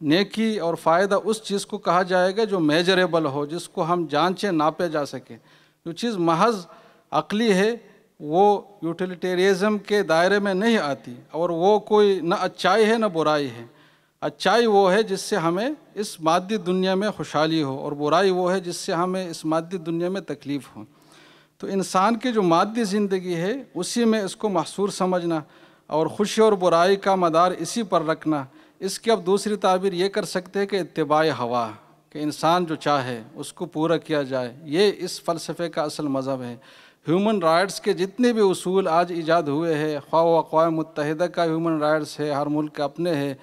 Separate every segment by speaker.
Speaker 1: نیکی اور فائدہ اس چیز کو کہا جائے گا جو میجریبل ہو جس کو ہم جان ناپے جا سکیں جو چیز محض عقلی ہے وہ یوٹیلیٹیریزم کے دائرے میں نہیں آتی اور وہ کوئی نہ اچھائی ہے نہ برائی ہے اچھائی وہ ہے جس سے ہمیں اس مادی دنیا میں خوشحالی ہو اور برائی وہ ہے جس سے ہمیں اس مادی دنیا میں تکلیف ہو تو انسان کی جو مادی زندگی ہے اسی میں اس کو محصور سمجھنا اور خوشی اور برائی کا مدار اسی پر رکھنا اس کی اب دوسری تعبیر یہ کر سکتے ہیں کہ اتباع ہوا کہ انسان جو چاہے اس کو پورا کیا جائے یہ اس فلسفے کا اصل مذہب ہے ہیومن رائٹس کے جتنے بھی اصول آج ایجاد ہوئے ہیں خواہ اقوام متحدہ کا ہیومن رائٹس ہے ہر ملک کے اپنے ہے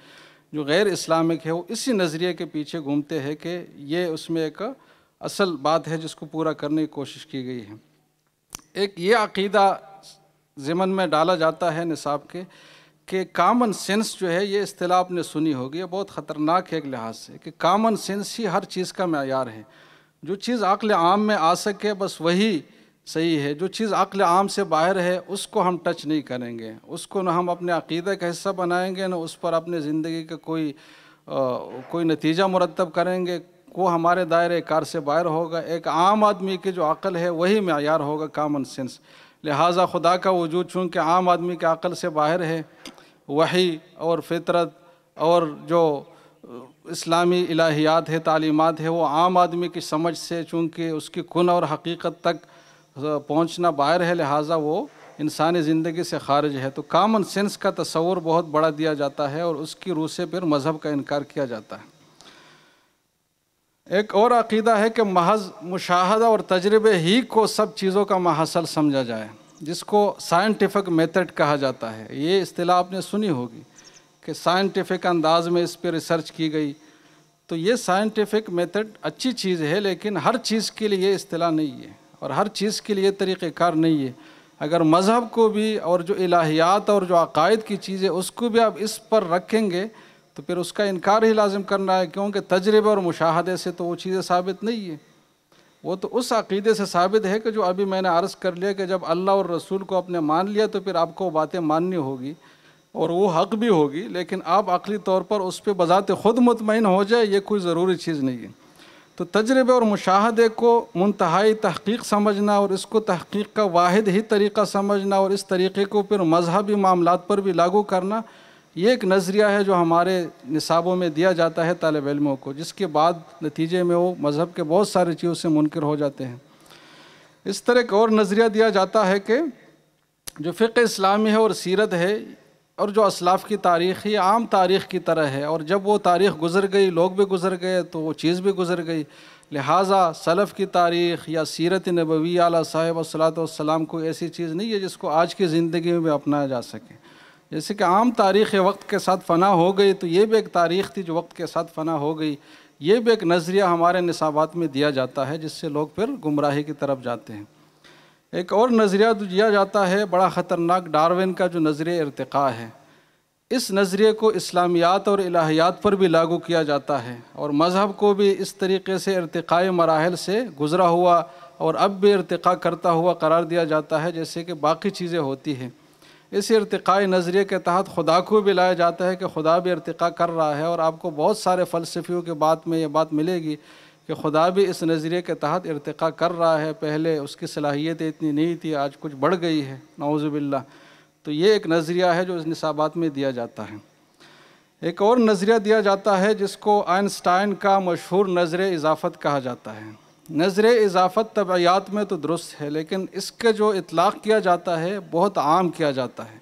Speaker 1: جو غیر اسلامک ہے وہ اسی نظریے کے پیچھے گھومتے ہیں کہ یہ اس میں ایک اصل بات ہے جس کو پورا کرنے کی کوشش کی گئی ہے ایک یہ عقیدہ ضمن میں ڈالا جاتا ہے نصاب کے کہ کامن سینس جو ہے یہ اصطلاح آپ نے سنی ہوگی یہ بہت خطرناک ہے ایک لحاظ سے کہ کامن سینس ہی ہر چیز کا معیار ہے جو چیز عقل عام میں آ سکے بس وہی صحیح ہے جو چیز عقل عام سے باہر ہے اس کو ہم ٹچ نہیں کریں گے اس کو نہ ہم اپنے عقیدہ کا حصہ بنائیں گے نہ اس پر اپنے زندگی کا کوئی کوئی نتیجہ مرتب کریں گے وہ ہمارے دائرۂ کار سے باہر ہوگا ایک عام آدمی کی جو عقل ہے وہی معیار ہوگا کامن سینس لہٰذا خدا کا وجود چونکہ عام آدمی کے عقل سے باہر ہے وہی اور فطرت اور جو اسلامی الہیات ہے تعلیمات ہے وہ عام آدمی کی سمجھ سے چونکہ اس کی کن اور حقیقت تک پہنچنا باہر ہے لہٰذا وہ انسانی زندگی سے خارج ہے تو کامن سینس کا تصور بہت بڑا دیا جاتا ہے اور اس کی روح سے پھر مذہب کا انکار کیا جاتا ہے ایک اور عقیدہ ہے کہ محض مشاہدہ اور تجربے ہی کو سب چیزوں کا محاصل سمجھا جائے جس کو سائنٹیفک میتھڈ کہا جاتا ہے یہ اصطلاح آپ نے سنی ہوگی کہ سائنٹیفک انداز میں اس پہ ریسرچ کی گئی تو یہ سائنٹیفک میتھڈ اچھی چیز ہے لیکن ہر چیز کے لیے اصطلاح نہیں ہے اور ہر چیز کے لیے طریقہ کار نہیں ہے اگر مذہب کو بھی اور جو الہیات اور جو عقائد کی چیزیں اس کو بھی آپ اس پر رکھیں گے تو پھر اس کا انکار ہی لازم کرنا ہے کیونکہ تجربہ اور مشاہدے سے تو وہ چیزیں ثابت نہیں ہے وہ تو اس عقیدے سے ثابت ہے کہ جو ابھی میں نے عرض کر لیا کہ جب اللہ اور رسول کو اپنے مان لیا تو پھر آپ کو باتیں ماننی ہوگی اور وہ حق بھی ہوگی لیکن آپ عقلی طور پر اس پہ بذات خود مطمئن ہو جائے یہ کوئی ضروری چیز نہیں ہے تو تجربے اور مشاہدے کو منتہائی تحقیق سمجھنا اور اس کو تحقیق کا واحد ہی طریقہ سمجھنا اور اس طریقے کو پھر مذہبی معاملات پر بھی لاگو کرنا یہ ایک نظریہ ہے جو ہمارے نصابوں میں دیا جاتا ہے طالب علموں کو جس کے بعد نتیجے میں وہ مذہب کے بہت سارے چیزوں سے منکر ہو جاتے ہیں اس طرح ایک اور نظریہ دیا جاتا ہے کہ جو فقہ اسلامی ہے اور سیرت ہے اور جو اسلاف کی تاریخ یہ عام تاریخ کی طرح ہے اور جب وہ تاریخ گزر گئی لوگ بھی گزر گئے تو وہ چیز بھی گزر گئی لہٰذا سلف کی تاریخ یا سیرت نبوی علیہ صاحب و والسلام کوئی ایسی چیز نہیں ہے جس کو آج کی زندگی میں اپنایا جا سکے جیسے کہ عام تاریخ وقت کے ساتھ فنا ہو گئی تو یہ بھی ایک تاریخ تھی جو وقت کے ساتھ فنا ہو گئی یہ بھی ایک نظریہ ہمارے نصابات میں دیا جاتا ہے جس سے لوگ پھر گمراہی کی طرف جاتے ہیں ایک اور نظریہ جو دیا جاتا ہے بڑا خطرناک ڈاروین کا جو نظریہ ارتقاء ہے اس نظریے کو اسلامیات اور الہیات پر بھی لاگو کیا جاتا ہے اور مذہب کو بھی اس طریقے سے ارتقاء مراحل سے گزرا ہوا اور اب بھی ارتقا کرتا ہوا قرار دیا جاتا ہے جیسے کہ باقی چیزیں ہوتی ہیں اس ارتقائی نظریے کے تحت خدا کو بھی لایا جاتا ہے کہ خدا بھی ارتقاء کر رہا ہے اور آپ کو بہت سارے فلسفیوں کے بات میں یہ بات ملے گی کہ خدا بھی اس نظریے کے تحت ارتقا کر رہا ہے پہلے اس کی صلاحیتیں اتنی نہیں تھی آج کچھ بڑھ گئی ہے نعوذ باللہ تو یہ ایک نظریہ ہے جو اس نصابات میں دیا جاتا ہے ایک اور نظریہ دیا جاتا ہے جس کو آئنسٹائن کا مشہور نظر اضافت کہا جاتا ہے نظر اضافت طبعیات میں تو درست ہے لیکن اس کے جو اطلاق کیا جاتا ہے بہت عام کیا جاتا ہے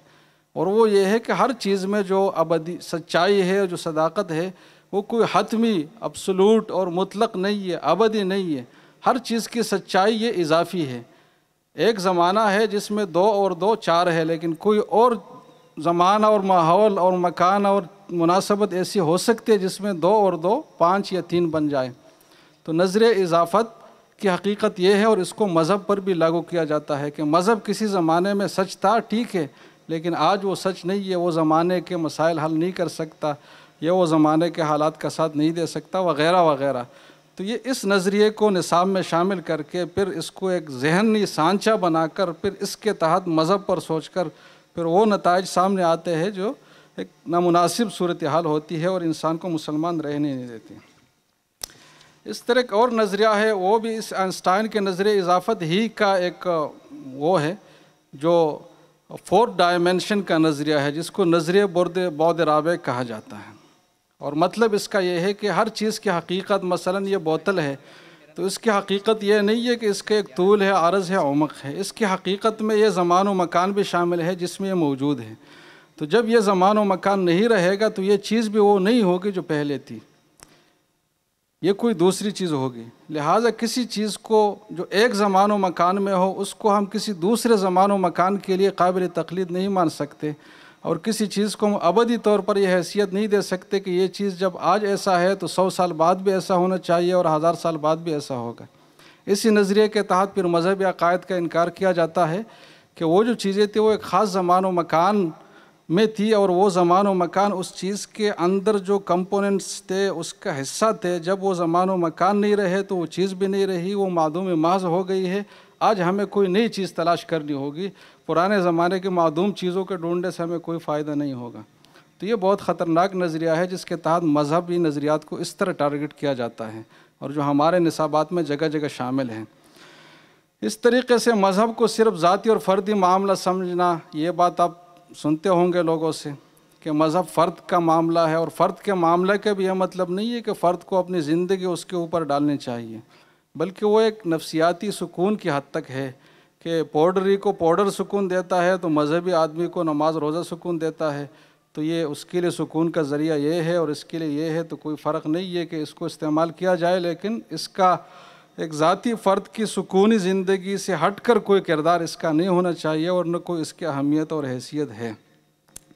Speaker 1: اور وہ یہ ہے کہ ہر چیز میں جو ابدی سچائی ہے جو صداقت ہے وہ کوئی حتمی ابسلوٹ اور مطلق نہیں ہے ابدی نہیں ہے ہر چیز کی سچائی یہ اضافی ہے ایک زمانہ ہے جس میں دو اور دو چار ہے لیکن کوئی اور زمانہ اور ماحول اور مکان اور مناسبت ایسی ہو سکتی ہے جس میں دو اور دو پانچ یا تین بن جائیں تو نظر اضافت کی حقیقت یہ ہے اور اس کو مذہب پر بھی لاگو کیا جاتا ہے کہ مذہب کسی زمانے میں سچ تھا ٹھیک ہے لیکن آج وہ سچ نہیں ہے وہ زمانے کے مسائل حل نہیں کر سکتا یا وہ زمانے کے حالات کا ساتھ نہیں دے سکتا وغیرہ وغیرہ تو یہ اس نظریے کو نصاب میں شامل کر کے پھر اس کو ایک ذہنی سانچہ بنا کر پھر اس کے تحت مذہب پر سوچ کر پھر وہ نتائج سامنے آتے ہیں جو ایک نامناسب صورتحال ہوتی ہے اور انسان کو مسلمان رہنے نہیں دیتی اس طرح ایک اور نظریہ ہے وہ بھی اس آئنسٹائن کے نظریہ اضافت ہی کا ایک وہ ہے جو فور ڈائمنشن کا نظریہ ہے جس کو نظر برد بود رابع کہا جاتا ہے اور مطلب اس کا یہ ہے کہ ہر چیز کی حقیقت مثلا یہ بوتل ہے تو اس کی حقیقت یہ نہیں ہے کہ اس کے ایک طول ہے عرض ہے عمق ہے اس کی حقیقت میں یہ زمان و مکان بھی شامل ہے جس میں یہ موجود ہے تو جب یہ زمان و مکان نہیں رہے گا تو یہ چیز بھی وہ نہیں ہوگی جو پہلے تھی یہ کوئی دوسری چیز ہوگی لہٰذا کسی چیز کو جو ایک زمان و مکان میں ہو اس کو ہم کسی دوسرے زمان و مکان کے لیے قابل تقلید نہیں مان سکتے اور کسی چیز کو ہم ابدی طور پر یہ حیثیت نہیں دے سکتے کہ یہ چیز جب آج ایسا ہے تو سو سال بعد بھی ایسا ہونا چاہیے اور ہزار سال بعد بھی ایسا ہوگا اسی نظریے کے تحت پھر یا عقائد کا انکار کیا جاتا ہے کہ وہ جو چیزیں تھیں وہ ایک خاص زمان و مکان میں تھی اور وہ زمان و مکان اس چیز کے اندر جو کمپوننٹس تھے اس کا حصہ تھے جب وہ زمان و مکان نہیں رہے تو وہ چیز بھی نہیں رہی وہ معدوم محض ہو گئی ہے آج ہمیں کوئی نئی چیز تلاش کرنی ہوگی پرانے زمانے کے معدوم چیزوں کے ڈھونڈنے سے ہمیں کوئی فائدہ نہیں ہوگا تو یہ بہت خطرناک نظریہ ہے جس کے تحت مذہبی نظریات کو اس طرح ٹارگٹ کیا جاتا ہے اور جو ہمارے نصابات میں جگہ جگہ شامل ہیں اس طریقے سے مذہب کو صرف ذاتی اور فردی معاملہ سمجھنا یہ بات آپ سنتے ہوں گے لوگوں سے کہ مذہب فرد کا معاملہ ہے اور فرد کے معاملے کے بھی یہ مطلب نہیں ہے کہ فرد کو اپنی زندگی اس کے اوپر ڈالنی چاہیے بلکہ وہ ایک نفسیاتی سکون کی حد تک ہے کہ پوڈری کو پوڈر سکون دیتا ہے تو مذہبی آدمی کو نماز روزہ سکون دیتا ہے تو یہ اس کے لیے سکون کا ذریعہ یہ ہے اور اس کے لیے یہ ہے تو کوئی فرق نہیں ہے کہ اس کو استعمال کیا جائے لیکن اس کا ایک ذاتی فرد کی سکونی زندگی سے ہٹ کر کوئی کردار اس کا نہیں ہونا چاہیے اور نہ کوئی اس کی اہمیت اور حیثیت ہے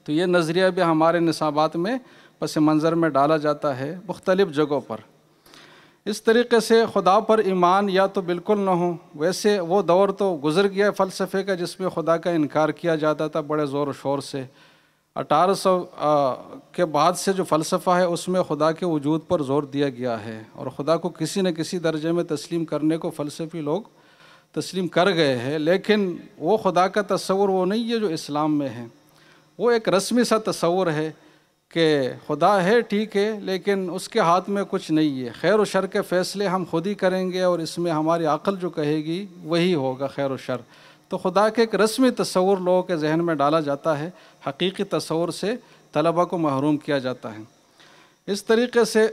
Speaker 1: تو یہ نظریہ بھی ہمارے نصابات میں پس منظر میں ڈالا جاتا ہے مختلف جگہوں پر اس طریقے سے خدا پر ایمان یا تو بالکل نہ ہوں ویسے وہ دور تو گزر گیا ہے فلسفے کا جس میں خدا کا انکار کیا جاتا تھا بڑے زور و شور سے اٹھارہ سو کے بعد سے جو فلسفہ ہے اس میں خدا کے وجود پر زور دیا گیا ہے اور خدا کو کسی نہ کسی درجے میں تسلیم کرنے کو فلسفی لوگ تسلیم کر گئے ہیں لیکن وہ خدا کا تصور وہ نہیں ہے جو اسلام میں ہے وہ ایک رسمی سا تصور ہے کہ خدا ہے ٹھیک ہے لیکن اس کے ہاتھ میں کچھ نہیں ہے خیر و شر کے فیصلے ہم خود ہی کریں گے اور اس میں ہماری عقل جو کہے گی وہی ہوگا خیر و شر تو خدا کے ایک رسمی تصور لوگوں کے ذہن میں ڈالا جاتا ہے حقیقی تصور سے طلبہ کو محروم کیا جاتا ہے اس طریقے سے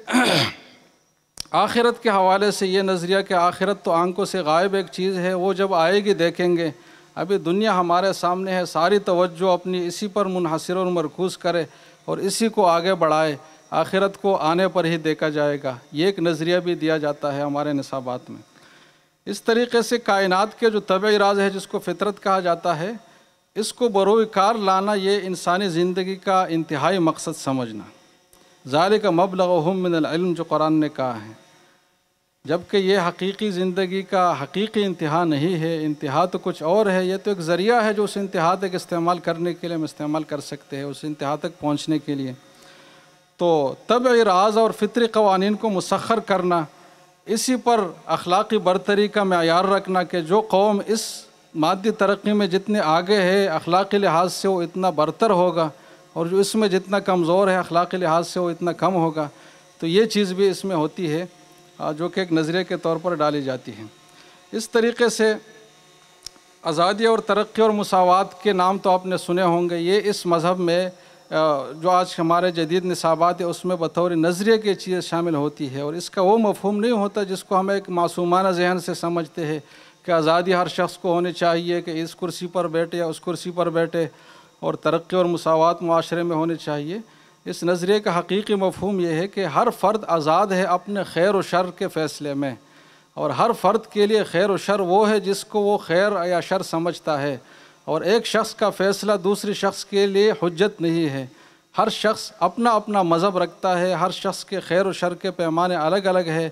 Speaker 1: آخرت کے حوالے سے یہ نظریہ کہ آخرت تو آنکھوں سے غائب ایک چیز ہے وہ جب آئے گی دیکھیں گے ابھی دنیا ہمارے سامنے ہے ساری توجہ اپنی اسی پر منحصر اور مرکوز کرے اور اسی کو آگے بڑھائے آخرت کو آنے پر ہی دیکھا جائے گا یہ ایک نظریہ بھی دیا جاتا ہے ہمارے نصابات میں اس طریقے سے کائنات کے جو طبعی راز ہے جس کو فطرت کہا جاتا ہے اس کو برو کار لانا یہ انسانی زندگی کا انتہائی مقصد سمجھنا ذالک کا مبل من العلم جو قرآن نے کہا ہے جبکہ یہ حقیقی زندگی کا حقیقی انتہا نہیں ہے انتہا تو کچھ اور ہے یہ تو ایک ذریعہ ہے جو اس انتہا تک استعمال کرنے کے لیے ہم استعمال کر سکتے ہیں اس انتہا تک پہنچنے کے لیے تو طبعی راز اور فطری قوانین کو مسخر کرنا اسی پر اخلاقی برتری کا معیار رکھنا کہ جو قوم اس مادی ترقی میں جتنے آگے ہے اخلاقی لحاظ سے وہ اتنا برتر ہوگا اور جو اس میں جتنا کمزور ہے اخلاقی لحاظ سے وہ اتنا کم ہوگا تو یہ چیز بھی اس میں ہوتی ہے جو کہ ایک نظریے کے طور پر ڈالی جاتی ہے اس طریقے سے آزادی اور ترقی اور مساوات کے نام تو آپ نے سنے ہوں گے یہ اس مذہب میں جو آج ہمارے جدید نصابات ہیں اس میں بطور نظریے کی چیز شامل ہوتی ہے اور اس کا وہ مفہوم نہیں ہوتا جس کو ہم ایک معصومانہ ذہن سے سمجھتے ہیں کہ آزادی ہر شخص کو ہونی چاہیے کہ اس کرسی پر بیٹھے یا اس کرسی پر بیٹھے اور ترقی اور مساوات معاشرے میں ہونے چاہیے اس نظریے کا حقیقی مفہوم یہ ہے کہ ہر فرد آزاد ہے اپنے خیر و شر کے فیصلے میں اور ہر فرد کے لیے خیر و شر وہ ہے جس کو وہ خیر یا شر سمجھتا ہے اور ایک شخص کا فیصلہ دوسری شخص کے لیے حجت نہیں ہے ہر شخص اپنا اپنا مذہب رکھتا ہے ہر شخص کے خیر و شر کے پیمانے الگ الگ ہے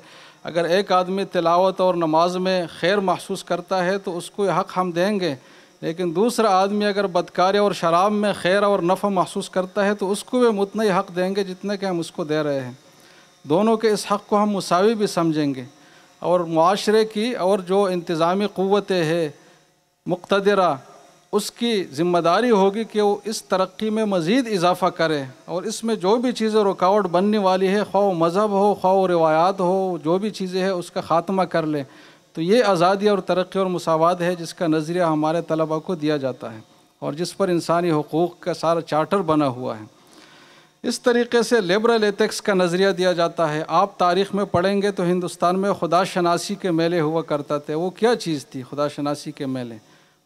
Speaker 1: اگر ایک آدمی تلاوت اور نماز میں خیر محسوس کرتا ہے تو اس کو یہ حق ہم دیں گے لیکن دوسرا آدمی اگر بدکاری اور شراب میں خیر اور نفع محسوس کرتا ہے تو اس کو بھی متنی حق دیں گے جتنے کہ ہم اس کو دے رہے ہیں دونوں کے اس حق کو ہم مساوی بھی سمجھیں گے اور معاشرے کی اور جو انتظامی قوتیں ہے مقتدرہ اس کی ذمہ داری ہوگی کہ وہ اس ترقی میں مزید اضافہ کرے اور اس میں جو بھی چیزیں رکاوٹ بننے والی ہے خواہ مذہب ہو خواہ و روایات ہو جو بھی چیزیں ہیں اس کا خاتمہ کر لیں تو یہ آزادی اور ترقی اور مساوات ہے جس کا نظریہ ہمارے طلبہ کو دیا جاتا ہے اور جس پر انسانی حقوق کا سارا چارٹر بنا ہوا ہے اس طریقے سے لیبرل ایتکس کا نظریہ دیا جاتا ہے آپ تاریخ میں پڑھیں گے تو ہندوستان میں خدا شناسی کے میلے ہوا کرتا تھے وہ کیا چیز تھی خدا شناسی کے میلے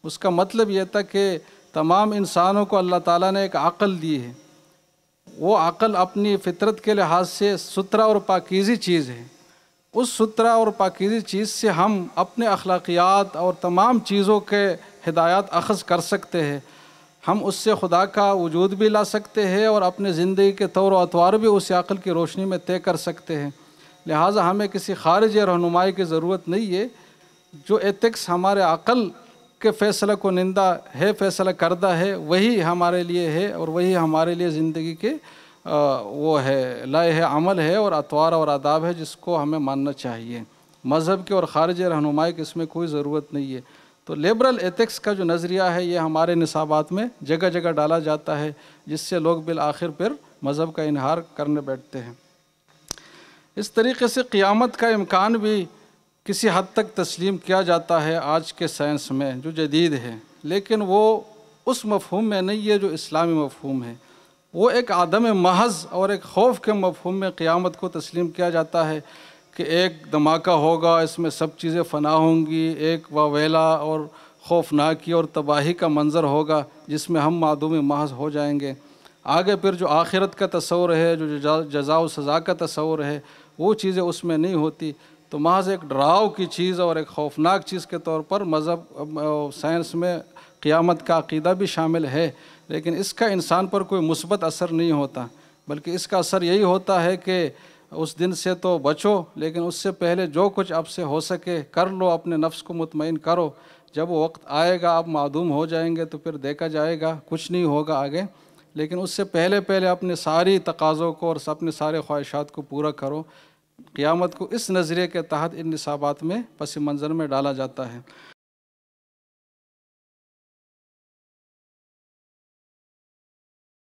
Speaker 1: اس کا مطلب یہ تھا کہ تمام انسانوں کو اللہ تعالیٰ نے ایک عقل دی ہے وہ عقل اپنی فطرت کے لحاظ سے سترا اور پاکیزی چیز ہے اس سترا اور پاکیزی چیز سے ہم اپنے اخلاقیات اور تمام چیزوں کے ہدایات اخذ کر سکتے ہیں ہم اس سے خدا کا وجود بھی لا سکتے ہیں اور اپنے زندگی کے طور و اطوار بھی اس عقل کی روشنی میں طے کر سکتے ہیں لہٰذا ہمیں کسی خارج یا رہنمائی کی ضرورت نہیں ہے جو ایتھکس ہمارے عقل کے فیصلہ کو نندہ ہے فیصلہ کردہ ہے وہی ہمارے لیے ہے اور وہی ہمارے لیے زندگی کے وہ ہے لائے ہے عمل ہے اور اطوار اور آداب ہے جس کو ہمیں ماننا چاہیے مذہب کے اور خارج رہنمائی کی اس میں کوئی ضرورت نہیں ہے تو لیبرل ایتھکس کا جو نظریہ ہے یہ ہمارے نصابات میں جگہ جگہ ڈالا جاتا ہے جس سے لوگ بالآخر پھر مذہب کا انہار کرنے بیٹھتے ہیں اس طریقے سے قیامت کا امکان بھی کسی حد تک تسلیم کیا جاتا ہے آج کے سائنس میں جو جدید ہے لیکن وہ اس مفہوم میں نہیں ہے جو اسلامی مفہوم ہے وہ ایک عدم محض اور ایک خوف کے مفہوم میں قیامت کو تسلیم کیا جاتا ہے کہ ایک دھماکہ ہوگا اس میں سب چیزیں فنا ہوں گی ایک واویلا اور خوفناکی اور تباہی کا منظر ہوگا جس میں ہم معدوم محض ہو جائیں گے آگے پھر جو آخرت کا تصور ہے جو جزا و سزا کا تصور ہے وہ چیزیں اس میں نہیں ہوتی تو محض ایک ڈراؤ کی چیز اور ایک خوفناک چیز کے طور پر مذہب سائنس میں قیامت کا عقیدہ بھی شامل ہے لیکن اس کا انسان پر کوئی مثبت اثر نہیں ہوتا بلکہ اس کا اثر یہی ہوتا ہے کہ اس دن سے تو بچو لیکن اس سے پہلے جو کچھ آپ سے ہو سکے کر لو اپنے نفس کو مطمئن کرو جب وہ وقت آئے گا آپ معدوم ہو جائیں گے تو پھر دیکھا جائے گا کچھ نہیں ہوگا آگے لیکن اس سے پہلے پہلے اپنے ساری تقاضوں کو اور اپنے سارے خواہشات کو پورا کرو قیامت کو اس نظریے کے تحت ان نصابات میں پس منظر میں ڈالا جاتا ہے